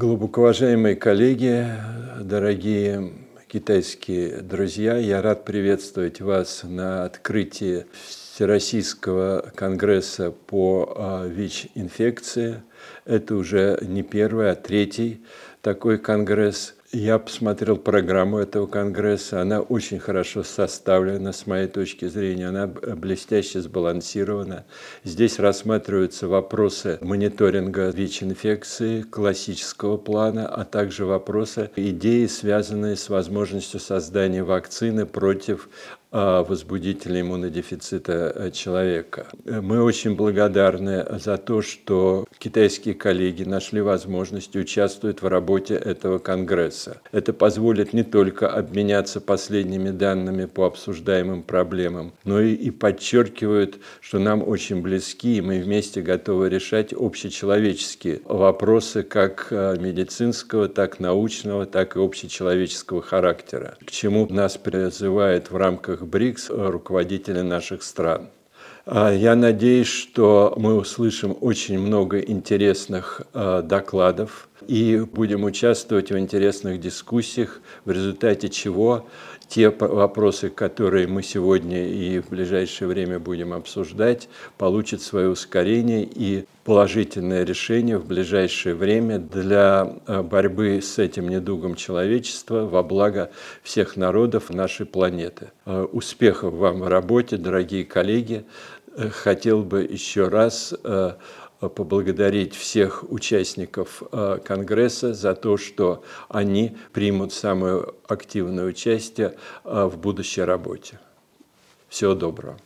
Глубоко уважаемые коллеги, дорогие китайские друзья, я рад приветствовать вас на открытии Всероссийского конгресса по а, ВИЧ-инфекции. Это уже не первый, а третий такой конгресс – я посмотрел программу этого конгресса. Она очень хорошо составлена, с моей точки зрения. Она э, блестяще сбалансирована. Здесь рассматриваются вопросы мониторинга ВИЧ-инфекции классического плана, а также вопросы идеи, связанные с возможностью создания вакцины против а, возбудителя иммунодефицита э, человека. Мы очень благодарны за то, что китайские коллеги нашли возможность участвовать в работе этого конгресса. Это позволит не только обменяться последними данными по обсуждаемым проблемам, но и, и подчеркивает, что нам очень близки, и мы вместе готовы решать общечеловеческие вопросы как э, медицинского, так научного, так и общечеловеческого характера, к чему нас призывает в рамках саммитах БРИКС э, руководители наших стран. А, я надеюсь, что мы услышим очень много интересных э, докладов и будем участвовать в интересных дискуссиях, в результате чего те вопросы, которые мы сегодня и в ближайшее время будем обсуждать, получат свое ускорение и положительное решение в ближайшее время для э, борьбы с этим недугом человечества во благо всех народов нашей планеты. Э, успехов вам в работе, дорогие коллеги. Э, хотел бы еще раз поблагодарить всех участников э, Конгресса за то, что они примут самое активное участие э, в будущей работе. Всего доброго.